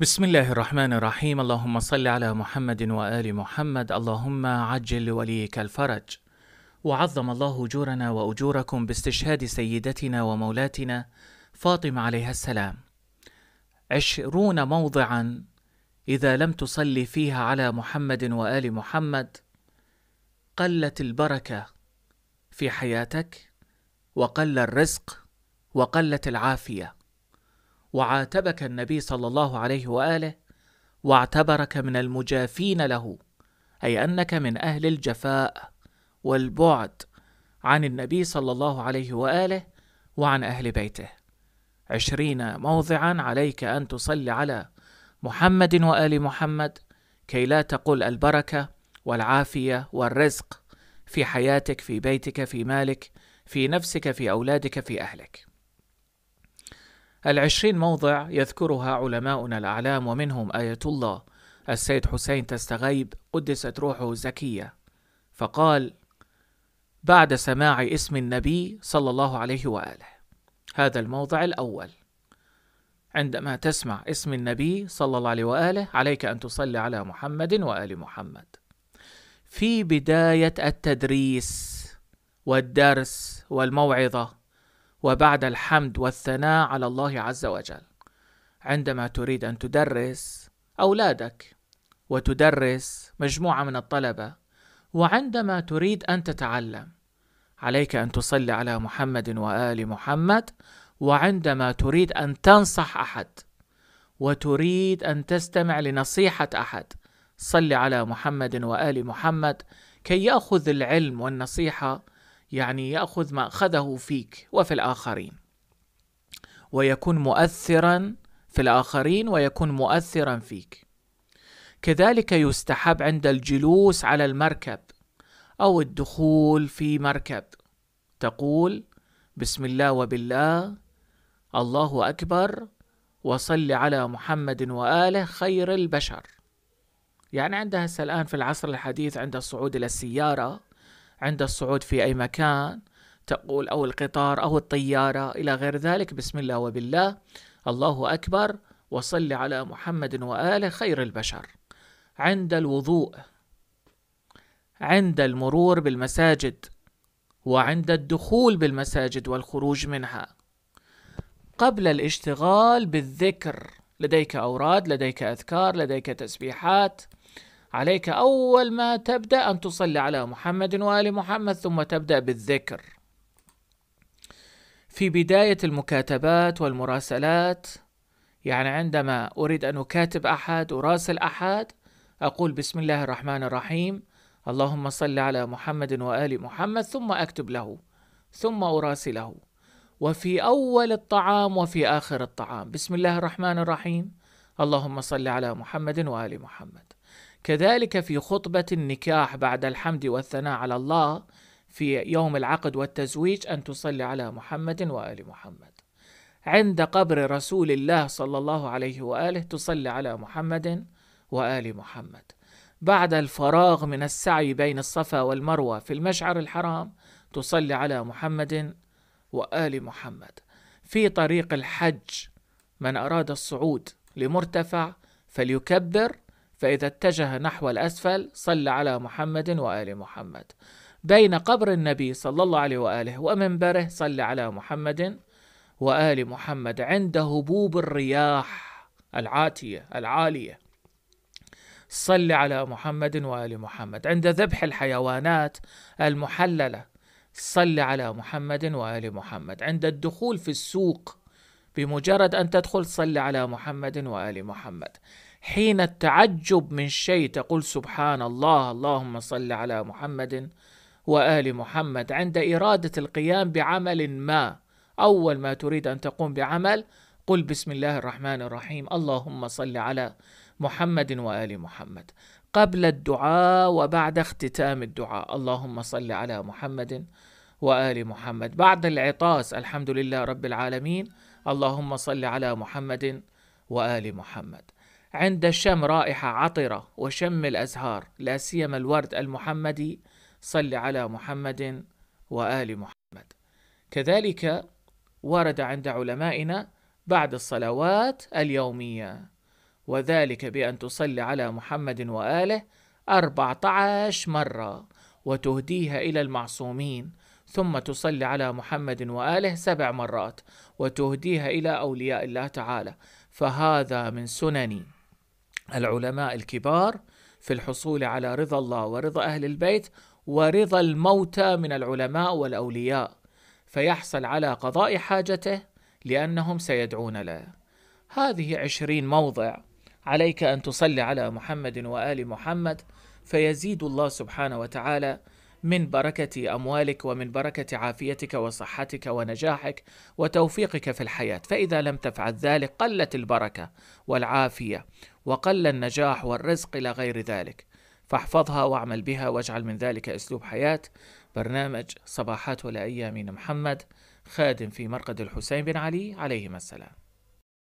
بسم الله الرحمن الرحيم اللهم صل على محمد وآل محمد اللهم عجل لوليك الفرج وعظم الله أجورنا وأجوركم باستشهاد سيدتنا ومولاتنا فاطمة عليها السلام عشرون موضعا إذا لم تصلي فيها على محمد وآل محمد قلت البركة في حياتك وقل الرزق وقلت العافية وعاتبك النبي صلى الله عليه واله واعتبرك من المجافين له اي انك من اهل الجفاء والبعد عن النبي صلى الله عليه واله وعن اهل بيته عشرين موضعا عليك ان تصلي على محمد وال محمد كي لا تقل البركه والعافيه والرزق في حياتك في بيتك في مالك في نفسك في اولادك في اهلك العشرين موضع يذكرها علماؤنا الأعلام ومنهم آية الله السيد حسين تستغيب قدست روحه الزكية فقال بعد سماع اسم النبي صلى الله عليه وآله هذا الموضع الأول عندما تسمع اسم النبي صلى الله عليه وآله عليك أن تصلي على محمد وآل محمد في بداية التدريس والدرس والموعظة وبعد الحمد والثناء على الله عز وجل عندما تريد ان تدرس اولادك وتدرس مجموعه من الطلبه وعندما تريد ان تتعلم عليك ان تصلي على محمد وال محمد وعندما تريد ان تنصح احد وتريد ان تستمع لنصيحه احد صل على محمد وال محمد كي ياخذ العلم والنصيحه يعني ياخذ ما اخذه فيك وفي الاخرين ويكون مؤثرا في الاخرين ويكون مؤثرا فيك كذلك يستحب عند الجلوس على المركب او الدخول في مركب تقول بسم الله وبالله الله اكبر وصل على محمد واله خير البشر يعني عندها الان في العصر الحديث عند الصعود الى السياره عند الصعود في أي مكان تقول أو القطار أو الطيارة إلى غير ذلك بسم الله وبالله الله أكبر وصل على محمد وآله خير البشر عند الوضوء عند المرور بالمساجد وعند الدخول بالمساجد والخروج منها قبل الاشتغال بالذكر لديك أوراد لديك أذكار لديك تسبيحات عليك أول ما تبدأ أن تصلي على محمد وآل محمد ثم تبدأ بالذكر في بداية المكاتبات والمراسلات يعني عندما أريد أن أكاتب أحد أراسل أحد أقول بسم الله الرحمن الرحيم اللهم صل على محمد وآل محمد ثم أكتب له ثم أراسله وفي أول الطعام وفي آخر الطعام بسم الله الرحمن الرحيم اللهم صل على محمد وآل محمد كذلك في خطبة النكاح بعد الحمد والثناء على الله في يوم العقد والتزويج أن تصلي على محمد وآل محمد عند قبر رسول الله صلى الله عليه وآله تصلي على محمد وآل محمد بعد الفراغ من السعي بين الصفا والمروة في المشعر الحرام تصلي على محمد وآل محمد في طريق الحج من أراد الصعود لمرتفع فليكبر فإذا اتجه نحو الأسفل صلى على محمد وآل محمد بين قبر النبي صلى الله عليه وآله ومنبره صلى على محمد وآل محمد عند هبوب الرياح العاتية العالية صل على محمد وآل محمد عند ذبح الحيوانات المحللة صل على محمد وآل محمد عند الدخول في السوق بمجرد أن تدخل صل على محمد وآل محمد حين التعجب من شيء تقول سبحان الله اللهم صل على محمد وآل محمد عند إرادة القيام بعمل ما أول ما تريد أن تقوم بعمل قل بسم الله الرحمن الرحيم اللهم صل على محمد وآل محمد قبل الدعاء وبعد اختتام الدعاء اللهم صل على محمد وآل محمد بعد العطاس الحمد لله رب العالمين اللهم صل على محمد وآل محمد عند الشم رائحة عطرة وشم الأزهار لا سيما الورد المحمدي صل على محمد وآل محمد كذلك ورد عند علمائنا بعد الصلوات اليومية وذلك بأن تصلي على محمد وآله 14 مرة وتهديها إلى المعصومين ثم تصلي على محمد وآله سبع مرات وتهديها إلى أولياء الله تعالى فهذا من سنني العلماء الكبار في الحصول على رضا الله ورضا أهل البيت ورضا الموتى من العلماء والأولياء فيحصل على قضاء حاجته لأنهم سيدعون له هذه عشرين موضع عليك أن تصلي على محمد وآل محمد فيزيد الله سبحانه وتعالى من بركة أموالك ومن بركة عافيتك وصحتك ونجاحك وتوفيقك في الحياة، فإذا لم تفعل ذلك قلت البركة والعافية وقل النجاح والرزق إلى غير ذلك، فاحفظها واعمل بها واجعل من ذلك أسلوب حياة، برنامج صباحات ولا أيامين محمد خادم في مرقد الحسين بن علي عليهما السلام.